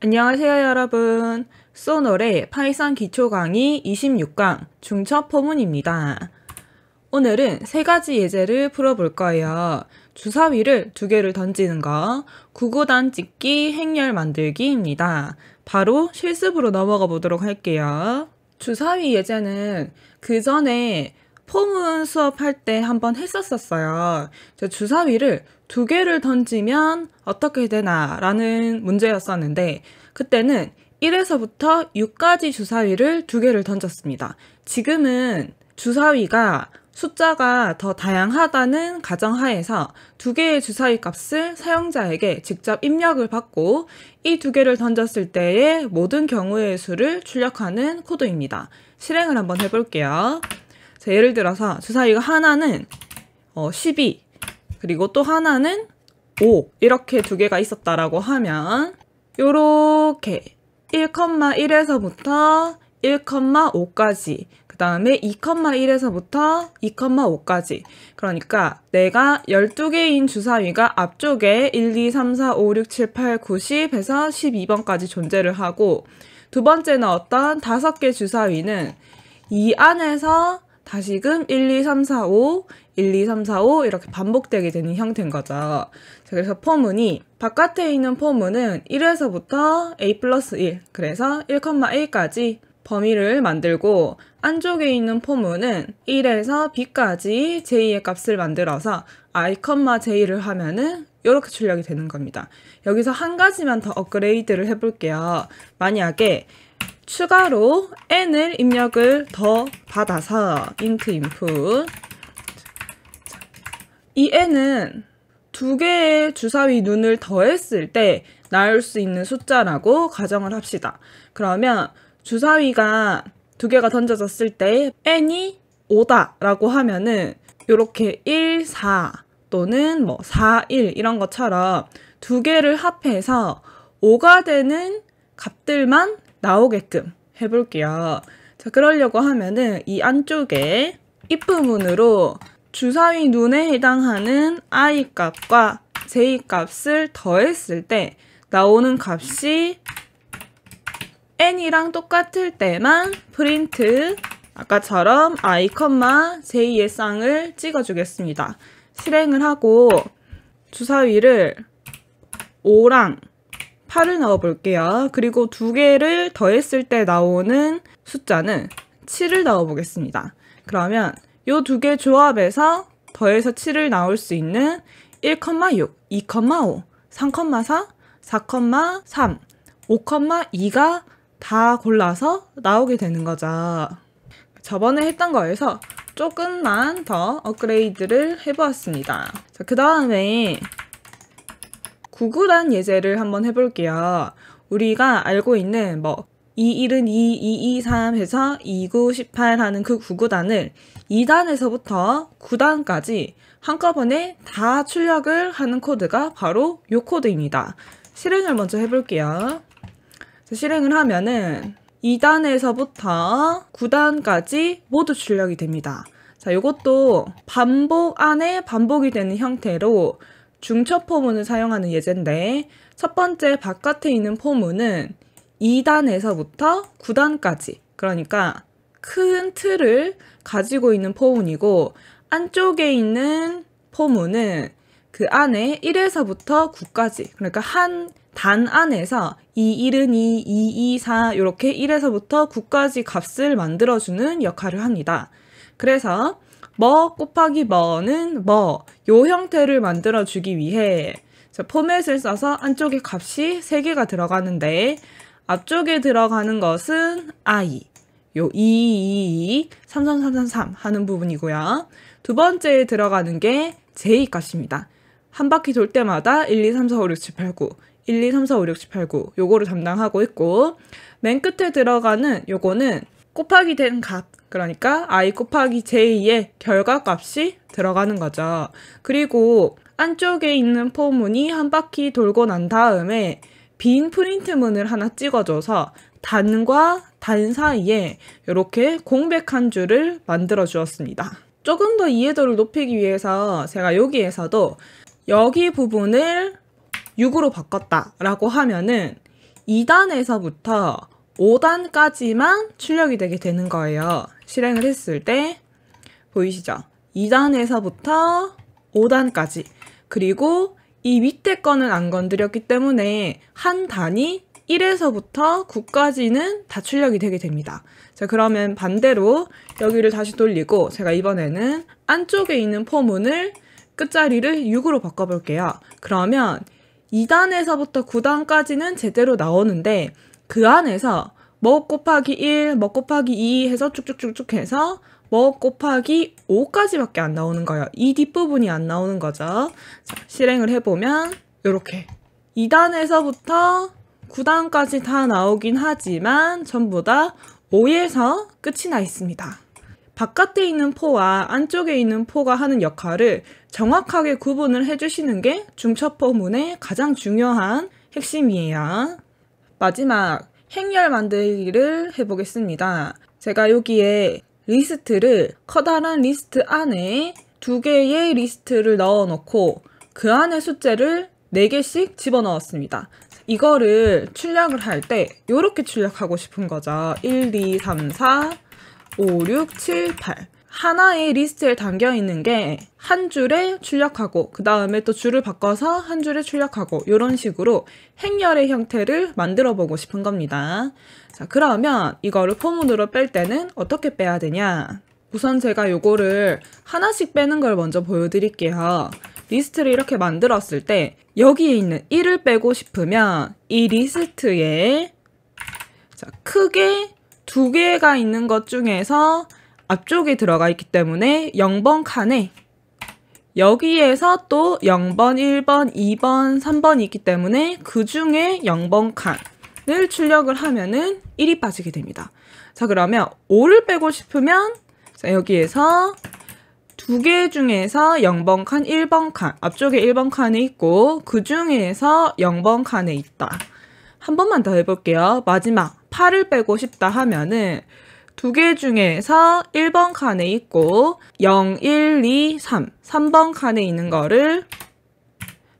안녕하세요 여러분 소노래 파이썬 기초 강의 26강 중첩 포문입니다 오늘은 세 가지 예제를 풀어볼 거예요 주사위를 두 개를 던지는 거 구구단 찍기 행렬 만들기입니다 바로 실습으로 넘어가 보도록 할게요 주사위 예제는 그 전에 포문 수업할 때 한번 했었었어요. 주사위를 두 개를 던지면 어떻게 되나라는 문제였었는데 그때는 1에서부터 6까지 주사위를 두 개를 던졌습니다. 지금은 주사위가 숫자가 더 다양하다는 가정하에서 두 개의 주사위 값을 사용자에게 직접 입력을 받고 이 두 개를 던졌을 때의 모든 경우의 수를 출력하는 코드입니다. 실행을 한번 해볼게요. 자, 예를 들어서 주사위가 하나는 어, 12, 그리고 또 하나는 5 이렇게 두 개가 있었다라고 하면 요렇게 1,1에서부터 1,5까지 그 다음에 2,1에서부터 2,5까지 그러니까 내가 12개인 주사위가 앞쪽에 1, 2, 3, 4, 5, 6, 7, 8, 9, 10에서 12번까지 존재를 하고 두 번째는 어떤 5개 주사위는 이 안에서 다시금 1, 2, 3, 4, 5, 1, 2, 3, 4, 5 이렇게 반복되게 되는 형태인 거죠. 자, 그래서 포문이 바깥에 있는 포문은 1에서부터 a 플러스 1 그래서 1,a까지 범위를 만들고 안쪽에 있는 포문은 1에서 b까지 j의 값을 만들어서 i, j를 하면은 이렇게 출력이 되는 겁니다. 여기서 한 가지만 더 업그레이드를 해볼게요. 만약에 추가로 n을 입력을 더 받아서 int input 이 n은 두 개의 주사위 눈을 더했을 때 나올 수 있는 숫자라고 가정을 합시다. 그러면 주사위가 두 개가 던져졌을 때 n이 5다 라고 하면은 이렇게 1, 4 또는 뭐 4, 1 이런 것처럼 두 개를 합해서 5가 되는 값들만 나오게끔 해볼게요. 자, 그러려고 하면은 이 안쪽에 입부분으로 주사위 눈에 해당하는 i 값과 j 값을 더했을 때 나오는 값이 n이랑 똑같을 때만 프린트 아까처럼 i, j의 쌍을 찍어주겠습니다. 실행을 하고 주사위를 5랑 8을 넣어 볼게요. 그리고 두 개를 더했을 때 나오는 숫자는 7을 넣어 보겠습니다. 그러면 이 두 개 조합에서 더해서 7을 나올 수 있는 1,6, 2,5, 3,4, 4,3, 5,2가 다 골라서 나오게 되는 거죠. 저번에 했던 거에서 조금만 더 업그레이드를 해보았습니다. 그 다음에 구구단 예제를 한번 해볼게요. 우리가 알고 있는 뭐 2일은 2, 2, 2, 3 해서 2, 9, 18 하는 그 구구단을 2단에서부터 9단까지 한꺼번에 다 출력을 하는 코드가 바로 요 코드입니다. 실행을 먼저 해볼게요. 실행을 하면은 2단에서부터 9단까지 모두 출력이 됩니다. 자, 이것도 반복 안에 반복이 되는 형태로 중첩 포문을 사용하는 예제인데 첫 번째 바깥에 있는 포문은 2단에서부터 9단까지 그러니까 큰 틀을 가지고 있는 포문이고 안쪽에 있는 포문은 그 안에 1에서부터 9까지 그러니까 한 단 안에서 2, 1은 2, 2, 2, 4 이렇게 1에서부터 9까지 값을 만들어주는 역할을 합니다. 그래서 뭐 곱하기 뭐는 뭐 요 형태를 만들어 주기 위해 포맷을 써서 안쪽에 값이 3개가 들어가는데 앞쪽에 들어가는 것은 i 요 2, 2, 2, 3, 3, 3, 3, 3 하는 부분이고요. 두 번째에 들어가는 게 j 값입니다. 한 바퀴 돌 때마다 1, 2, 3, 4, 5, 6, 7, 8, 9 1, 2, 3, 4, 5, 6, 7, 8, 9 요거를 담당하고 있고 맨 끝에 들어가는 요거는 곱하기 된 값, 그러니까 i 곱하기 j의 결과값이 들어가는 거죠. 그리고 안쪽에 있는 포문이 한 바퀴 돌고 난 다음에 빈 프린트문을 하나 찍어줘서 단과 단 사이에 이렇게 공백한 줄을 만들어 주었습니다. 조금 더 이해도를 높이기 위해서 제가 여기에서도 여기 부분을 6으로 바꿨다 라고 하면은 2단에서부터 5단까지만 출력이 되게 되는 거예요. 실행을 했을 때 보이시죠? 2단에서부터 5단까지 그리고 이 밑에 거는 안 건드렸기 때문에 한 단이 1에서부터 9까지는 다 출력이 되게 됩니다. 자 그러면 반대로 여기를 다시 돌리고 제가 이번에는 안쪽에 있는 포문을 끝자리를 6으로 바꿔볼게요. 그러면 2단에서부터 9단까지는 제대로 나오는데 그 안에서 뭐 곱하기 1, 뭐 곱하기 2 해서 쭉쭉쭉쭉 해서 뭐 곱하기 5까지밖에 안 나오는 거예요. 이 뒷부분이 안 나오는 거죠. 자, 실행을 해보면 이렇게 2단에서부터 9단까지 다 나오긴 하지만 전부 다 5에서 끝이 나 있습니다. 바깥에 있는 포와 안쪽에 있는 포가 하는 역할을 정확하게 구분을 해주시는 게 중첩포문의 가장 중요한 핵심이에요. 마지막 행렬 만들기를 해보겠습니다. 제가 여기에 리스트를 커다란 리스트 안에 두 개의 리스트를 넣어놓고 그 안에 숫자를 4개씩 집어넣었습니다. 이거를 출력을 할 때 이렇게 출력하고 싶은 거죠. 1, 2, 3, 4, 5, 6, 7, 8 하나의 리스트에 담겨 있는 게 한 줄에 출력하고 그 다음에 또 줄을 바꿔서 한 줄에 출력하고 이런 식으로 행렬의 형태를 만들어 보고 싶은 겁니다. 자 그러면 이거를 포문으로 뺄 때는 어떻게 빼야 되냐 우선 제가 요거를 하나씩 빼는 걸 먼저 보여드릴게요. 리스트를 이렇게 만들었을 때 여기에 있는 1을 빼고 싶으면 이 리스트에 자, 크게 두 개가 있는 것 중에서 앞쪽에 들어가 있기 때문에 0번 칸에 여기에서 또 0번, 1번, 2번, 3번이 있기 때문에 그 중에 0번 칸을 출력을 하면은 1이 빠지게 됩니다. 자, 그러면 5를 빼고 싶으면 자, 여기에서 두 개 중에서 0번 칸, 1번 칸, 앞쪽에 1번 칸에 있고 그 중에서 0번 칸에 있다. 한 번만 더 해볼게요. 마지막 8을 빼고 싶다 하면은 두개 중에서 1번 칸에 있고 0, 1, 2, 3, 3번 칸에 있는 거를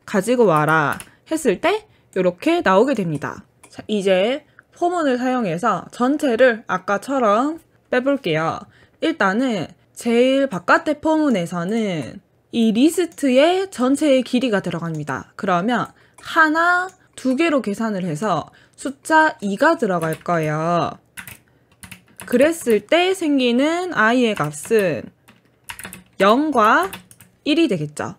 가지고 와라 했을 때 이렇게 나오게 됩니다. 자, 이제 포문을 사용해서 전체를 아까처럼 빼볼게요. 일단은 제일 바깥의 포문에서는 이리스트에 전체의 길이가 들어갑니다. 그러면 하나, 두 개로 계산을 해서 숫자 2가 들어갈 거예요. 그랬을 때 생기는 i의 값은 0과 1이 되겠죠.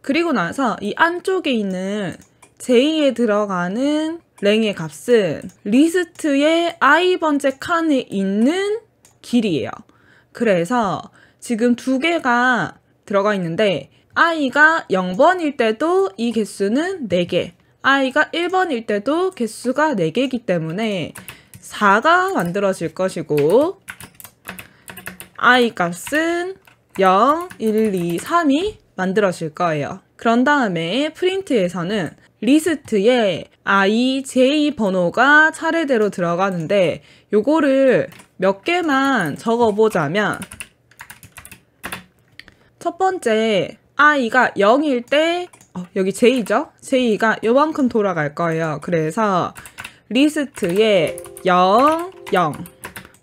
그리고 나서 이 안쪽에 있는 j에 들어가는 랭의 값은 리스트의 i번째 칸에 있는 길이에요. 그래서 지금 두 개가 들어가 있는데 i가 0번일 때도 이 개수는 4개, i가 1번일 때도 개수가 4개이기 때문에 4가 만들어질 것이고 i 값은 0, 1, 2, 3이 만들어질 거예요. 그런 다음에 프린트에서는 리스트에 i, j 번호가 차례대로 들어가는데 요거를 몇 개만 적어보자면 첫 번째 i가 0일 때 어, 여기 j죠? j가 요만큼 돌아갈 거예요. 그래서 리스트에 0, 0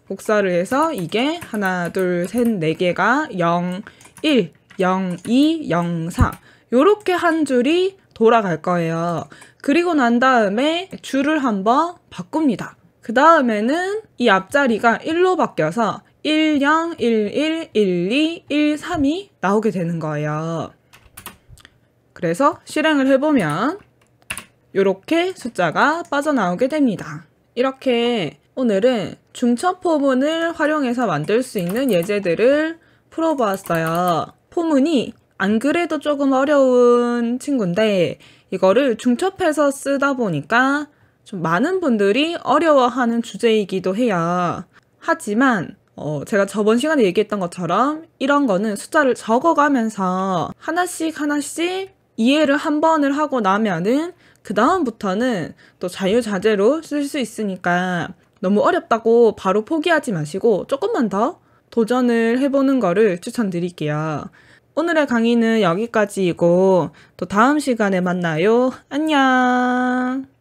복사를 해서 이게 하나, 둘, 셋, 네 개가 0, 1, 0, 2, 0, 4이렇게한 줄이 돌아갈 거예요. 그리고 난 다음에 줄을 한번 바꿉니다. 그 다음에는 이 앞자리가 1로 바뀌어서 10, 11, 12, 13이 나오게 되는 거예요. 그래서 실행을 해보면 이렇게 숫자가 빠져나오게 됩니다. 이렇게 오늘은 중첩 포문을 활용해서 만들 수 있는 예제들을 풀어보았어요. 포문이 안 그래도 조금 어려운 친구인데 이거를 중첩해서 쓰다 보니까 좀 많은 분들이 어려워하는 주제이기도 해요. 하지만 어, 제가 저번 시간에 얘기했던 것처럼 이런 거는 숫자를 적어가면서 하나씩 하나씩 이해를 한 번을 하고 나면은 그 다음부터는 또 자유자재로 쓸 수 있으니까 너무 어렵다고 바로 포기하지 마시고 조금만 더 도전을 해보는 거를 추천드릴게요. 오늘의 강의는 여기까지이고 또 다음 시간에 만나요. 안녕!